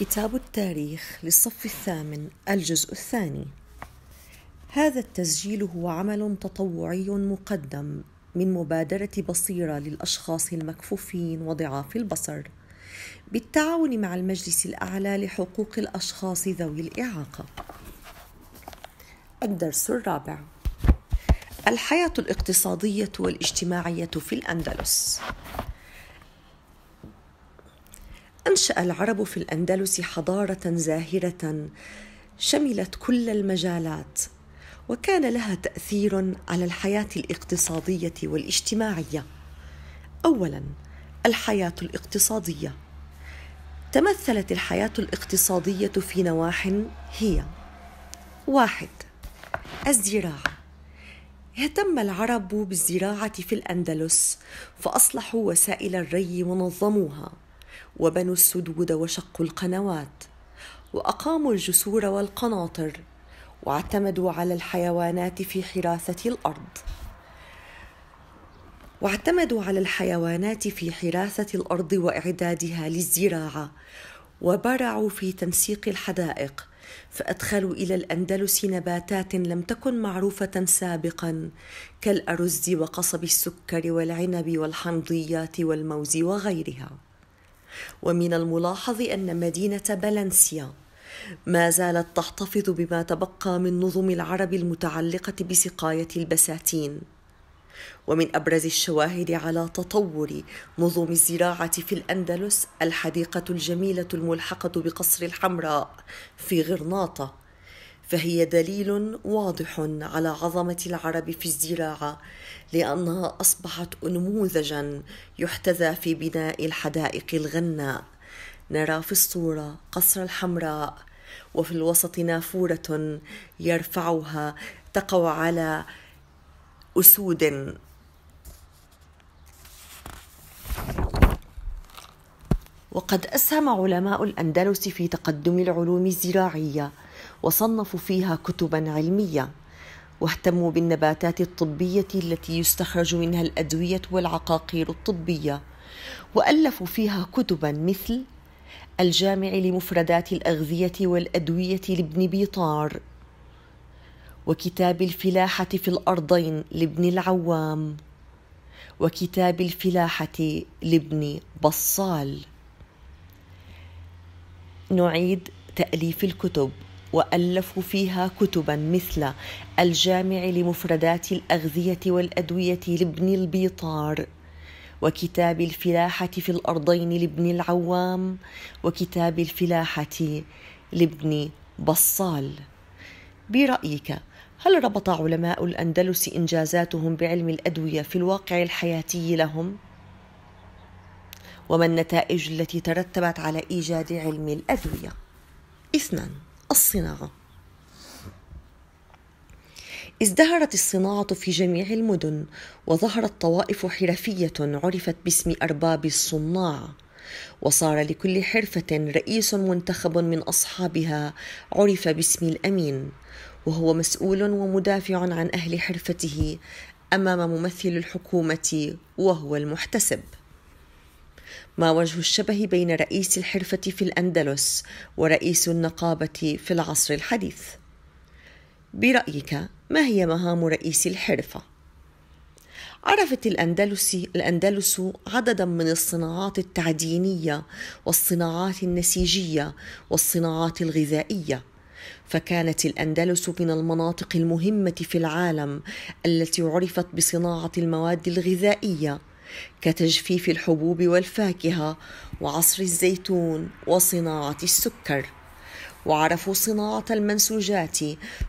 كتاب التاريخ للصف الثامن الجزء الثاني هذا التسجيل هو عمل تطوعي مقدم من مبادره بصيره للاشخاص المكفوفين وضعاف البصر بالتعاون مع المجلس الاعلى لحقوق الاشخاص ذوي الاعاقه الدرس الرابع الحياه الاقتصاديه والاجتماعيه في الاندلس انشا العرب في الاندلس حضاره زاهره شملت كل المجالات وكان لها تاثير على الحياه الاقتصاديه والاجتماعيه اولا الحياه الاقتصاديه تمثلت الحياه الاقتصاديه في نواح هي واحد الزراعه اهتم العرب بالزراعه في الاندلس فاصلحوا وسائل الري ونظموها وبنوا السدود وشقوا القنوات واقاموا الجسور والقناطر واعتمدوا على الحيوانات في حراسه الارض واعتمدوا على الحيوانات في حراسه الارض واعدادها للزراعه وبرعوا في تنسيق الحدائق فادخلوا الى الاندلس نباتات لم تكن معروفه سابقا كالارز وقصب السكر والعنب والحمضيات والموز وغيرها ومن الملاحظ أن مدينة بلنسيا ما زالت تحتفظ بما تبقى من نظم العرب المتعلقة بسقاية البساتين ومن أبرز الشواهد على تطور نظم الزراعة في الأندلس الحديقة الجميلة الملحقة بقصر الحمراء في غرناطة فهي دليل واضح على عظمه العرب في الزراعه لانها اصبحت انموذجا يحتذى في بناء الحدائق الغناء نرى في الصوره قصر الحمراء وفي الوسط نافوره يرفعها تقع على اسود وقد اسهم علماء الاندلس في تقدم العلوم الزراعيه وصنفوا فيها كتبا علميه واهتموا بالنباتات الطبيه التي يستخرج منها الادويه والعقاقير الطبيه والفوا فيها كتبا مثل الجامع لمفردات الاغذيه والادويه لابن بيطار وكتاب الفلاحه في الارضين لابن العوام وكتاب الفلاحه لابن بصال نعيد تاليف الكتب والفوا فيها كتبا مثل الجامع لمفردات الاغذيه والادويه لابن البيطار وكتاب الفلاحه في الارضين لابن العوام وكتاب الفلاحه لابن بصال برايك هل ربط علماء الاندلس انجازاتهم بعلم الادويه في الواقع الحياتي لهم وما النتائج التي ترتبت على ايجاد علم الادويه اثنان الصناعة ازدهرت الصناعة في جميع المدن وظهرت طوائف حرفية عرفت باسم أرباب الصناع وصار لكل حرفة رئيس منتخب من أصحابها عرف باسم الأمين وهو مسؤول ومدافع عن أهل حرفته أمام ممثل الحكومة وهو المحتسب ما وجه الشبه بين رئيس الحرفة في الأندلس ورئيس النقابة في العصر الحديث؟ برأيك ما هي مهام رئيس الحرفة؟ عرفت الأندلس الأندلس عددا من الصناعات التعدينية والصناعات النسيجية والصناعات الغذائية فكانت الأندلس من المناطق المهمة في العالم التي عرفت بصناعة المواد الغذائية كتجفيف الحبوب والفاكهه وعصر الزيتون وصناعه السكر وعرفوا صناعه المنسوجات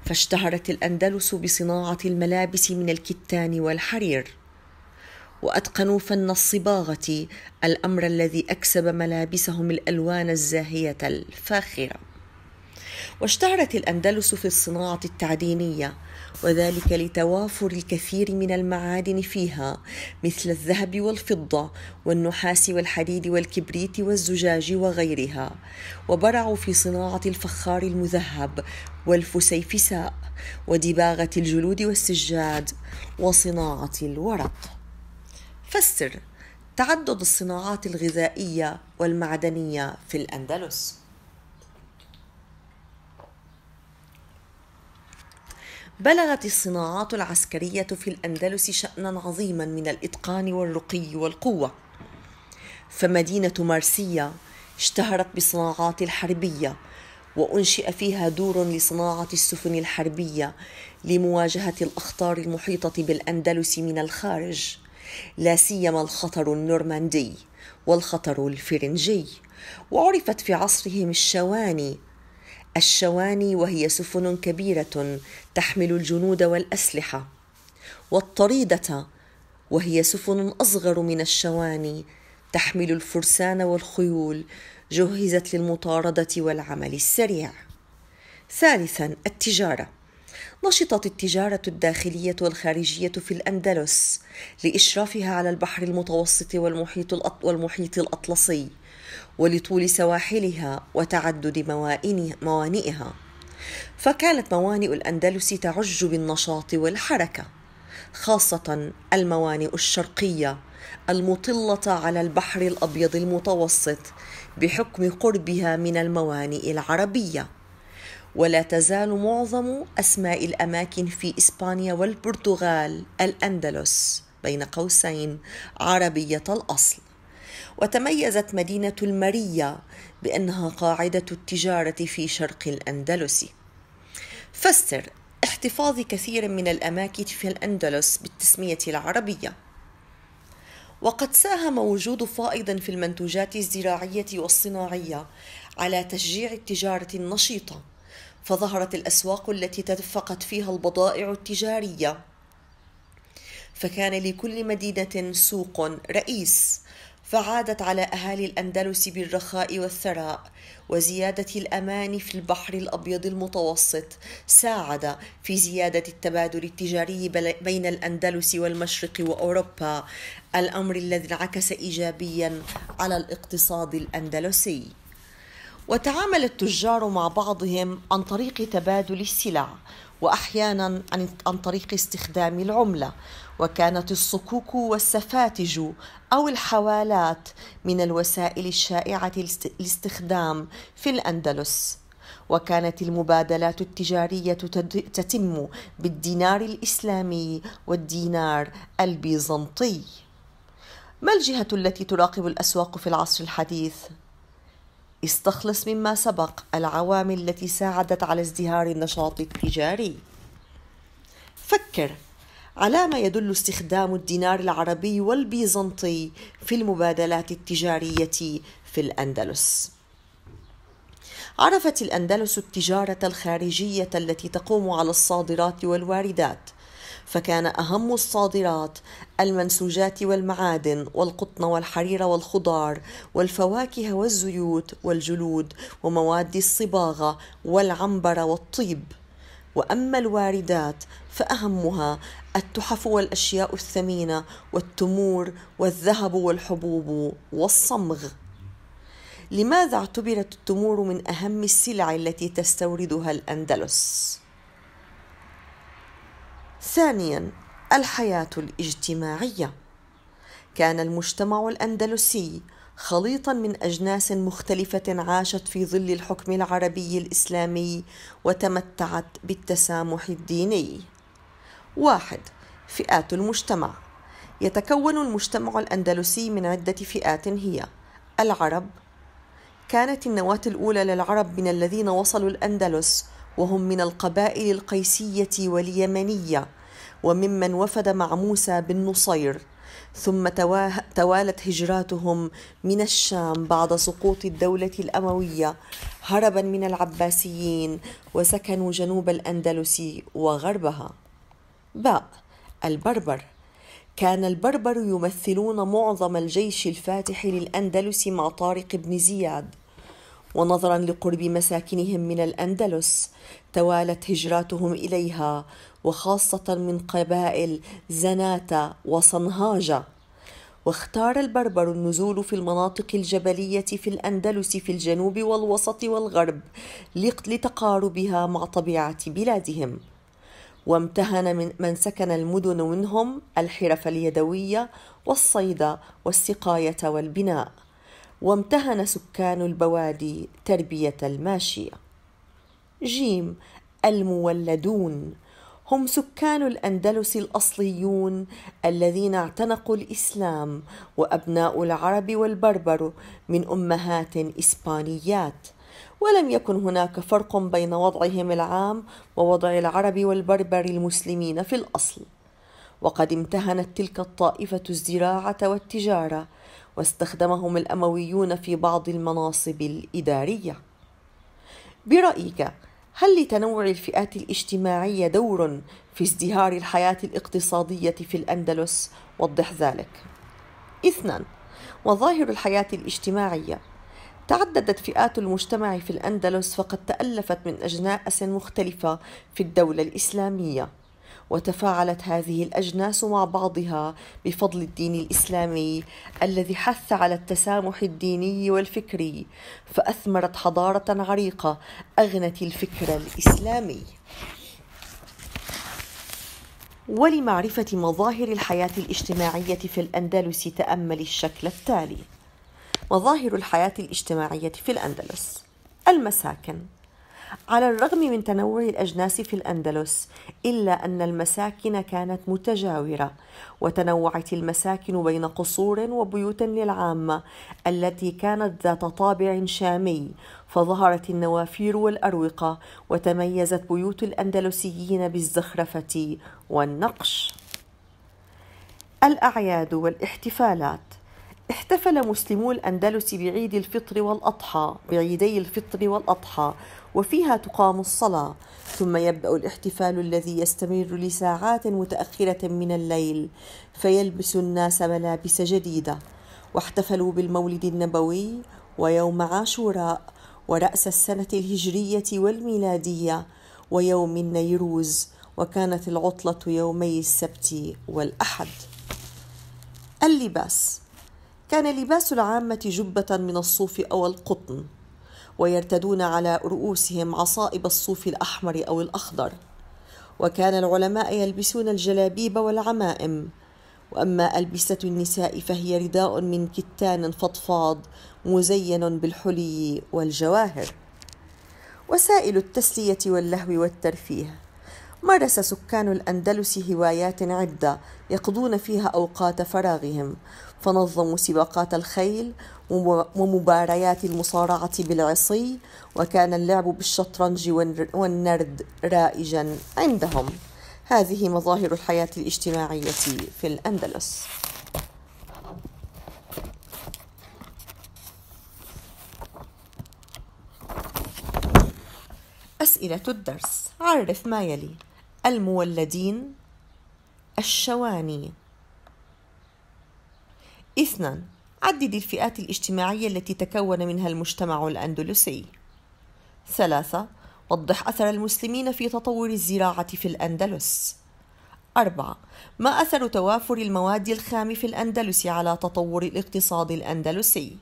فاشتهرت الاندلس بصناعه الملابس من الكتان والحرير واتقنوا فن الصباغه الامر الذي اكسب ملابسهم الالوان الزاهيه الفاخره واشتهرت الأندلس في الصناعة التعدينية وذلك لتوافر الكثير من المعادن فيها مثل الذهب والفضة والنحاس والحديد والكبريت والزجاج وغيرها وبرعوا في صناعة الفخار المذهب والفسيفساء ودباغة الجلود والسجاد وصناعة الورق فسر تعدد الصناعات الغذائية والمعدنية في الأندلس بلغت الصناعات العسكرية في الأندلس شأنا عظيما من الإتقان والرقي والقوة فمدينة مارسيا اشتهرت بصناعات الحربية وأنشئ فيها دور لصناعة السفن الحربية لمواجهة الأخطار المحيطة بالأندلس من الخارج لا سيما الخطر النورماندي والخطر الفرنجي وعرفت في عصرهم الشواني الشواني وهي سفن كبيرة تحمل الجنود والأسلحة والطريدة وهي سفن أصغر من الشواني تحمل الفرسان والخيول جهزت للمطاردة والعمل السريع. ثالثا التجارة نشطت التجارة الداخلية والخارجية في الأندلس لإشرافها على البحر المتوسط والمحيط, والمحيط الأطلسي ولطول سواحلها وتعدد موانئها فكانت موانئ الأندلس تعج بالنشاط والحركة خاصة الموانئ الشرقية المطلة على البحر الأبيض المتوسط بحكم قربها من الموانئ العربية ولا تزال معظم أسماء الأماكن في إسبانيا والبرتغال الأندلس بين قوسين عربية الأصل وتميزت مدينة المرية بأنها قاعدة التجارة في شرق الأندلس فسر احتفاظ كثير من الأماكن في الأندلس بالتسمية العربية وقد ساهم وجود فائض في المنتوجات الزراعية والصناعية على تشجيع التجارة النشيطة فظهرت الأسواق التي تدفقت فيها البضائع التجارية فكان لكل مدينة سوق رئيس فعادت على أهالي الأندلس بالرخاء والثراء وزيادة الأمان في البحر الأبيض المتوسط ساعد في زيادة التبادل التجاري بين الأندلس والمشرق وأوروبا الأمر الذي انعكس إيجابيا على الاقتصاد الأندلسي وتعامل التجار مع بعضهم عن طريق تبادل السلع واحيانا عن, طريق استخدام العمله وكانت الصكوك والسفاتج او الحوالات من الوسائل الشائعه الاستخدام في الاندلس وكانت المبادلات التجاريه تتم بالدينار الاسلامي والدينار البيزنطي ما الجهه التي تراقب الاسواق في العصر الحديث استخلص مما سبق العوامل التي ساعدت على ازدهار النشاط التجاري فكر على ما يدل استخدام الدينار العربي والبيزنطي في المبادلات التجاريه في الاندلس عرفت الاندلس التجاره الخارجيه التي تقوم على الصادرات والواردات فكان أهم الصادرات المنسوجات والمعادن والقطن والحرير والخضار والفواكه والزيوت والجلود ومواد الصباغة والعنبر والطيب واما الواردات فاهمها التحف والاشياء الثمينه والتمور والذهب والحبوب والصمغ لماذا اعتبرت التمور من اهم السلع التي تستوردها الاندلس ثانيا الحياه الاجتماعيه كان المجتمع الاندلسي خليطا من اجناس مختلفه عاشت في ظل الحكم العربي الاسلامي وتمتعت بالتسامح الديني واحد فئات المجتمع يتكون المجتمع الاندلسي من عده فئات هي العرب كانت النواه الاولى للعرب من الذين وصلوا الاندلس وهم من القبائل القيسية واليمنية وممن وفد مع موسى بن نصير ثم توالت هجراتهم من الشام بعد سقوط الدولة الأموية هربا من العباسيين وسكنوا جنوب الأندلس وغربها باء البربر كان البربر يمثلون معظم الجيش الفاتح للأندلس مع طارق بن زياد ونظرا لقرب مساكنهم من الاندلس توالت هجراتهم اليها وخاصه من قبائل زناتا وصنهاجه واختار البربر النزول في المناطق الجبلية في الأندلس في الجنوب والوسط والغرب لتقاربها مع طبيعة بلادهم وامتهن من, من سكن المدن منهم الحرف اليدوية والصيد والسقاية والبناء وامتهن سكان البوادي تربية الماشية. جيم المولدون هم سكان الأندلس الأصليون الذين اعتنقوا الإسلام وأبناء العرب والبربر من أمهات إسبانيات ولم يكن هناك فرق بين وضعهم العام ووضع العرب والبربر المسلمين في الأصل وقد امتهنت تلك الطائفة الزراعة والتجارة واستخدمهم الأمويون في بعض المناصب الإدارية برأيك هل لتنوع الفئات الاجتماعية دور في ازدهار الحياة الاقتصادية في الأندلس؟ وضح ذلك. اثنان مظاهر الحياة الاجتماعية تعددت فئات المجتمع في الأندلس فقد تألفت من أجناس مختلفة في الدولة الإسلامية وتفاعلت هذه الأجناس مع بعضها بفضل الدين الإسلامي الذي حث على التسامح الديني والفكري فأثمرت حضارة عريقة أغنت الفكر الإسلامي ولمعرفة مظاهر الحياة الاجتماعية في الأندلس تأمل الشكل التالي مظاهر الحياة الاجتماعية في الأندلس المساكن على الرغم من تنوع الأجناس في الأندلس إلا أن المساكن كانت متجاورة وتنوعت المساكن بين قصور وبيوت للعامة التي كانت ذات طابع شامي فظهرت النوافير والأروقة وتميزت بيوت الأندلسيين بالزخرفة والنقش الأعياد والاحتفالات احتفل مسلمو الأندلس بعيد الفطر والأضحى بعيدي الفطر والأضحى وفيها تقام الصلاة ثم يبدأ الاحتفال الذي يستمر لساعات متأخرة من الليل فيلبس الناس ملابس جديدة واحتفلوا بالمولد النبوي ويوم عاشوراء ورأس السنة الهجرية والميلادية ويوم النيروز وكانت العطلة يومي السبت والأحد اللباس كان لباس العامة جبة من الصوف أو القطن ويرتدون على رؤوسهم عصائب الصوف الأحمر أو الأخضر وكان العلماء يلبسون الجلابيب والعمائم واما البسه النساء فهي رداء من كتان فضفاض مزين بالحلي والجواهر وسائل التسليه واللهو والترفيه مارس سكان الأندلس هوايات عدة يقضون فيها أوقات فراغهم فنظموا سباقات الخيل ومباريات المصارعة بالعصي وكان اللعب بالشطرنج والنرد رائجا عندهم هذه مظاهر الحياة الاجتماعية في الأندلس أسئلة الدرس عرف ما يلي المولدين الشواني اثنان عدد الفئات الاجتماعية التي تكون منها المجتمع الأندلسي ثلاثة وضح أثر المسلمين في تطور الزراعة في الأندلس أربعة ما أثر توافر المواد الخام في الأندلس على تطور الاقتصاد الأندلسي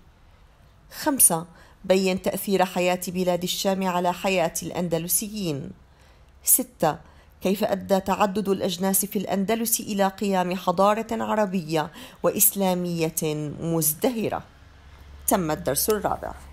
خمسة بين تأثير حياة بلاد الشام على حياة الأندلسيين ستة كيف ادى تعدد الاجناس في الاندلس الى قيام حضاره عربيه واسلاميه مزدهره تم الدرس الرابع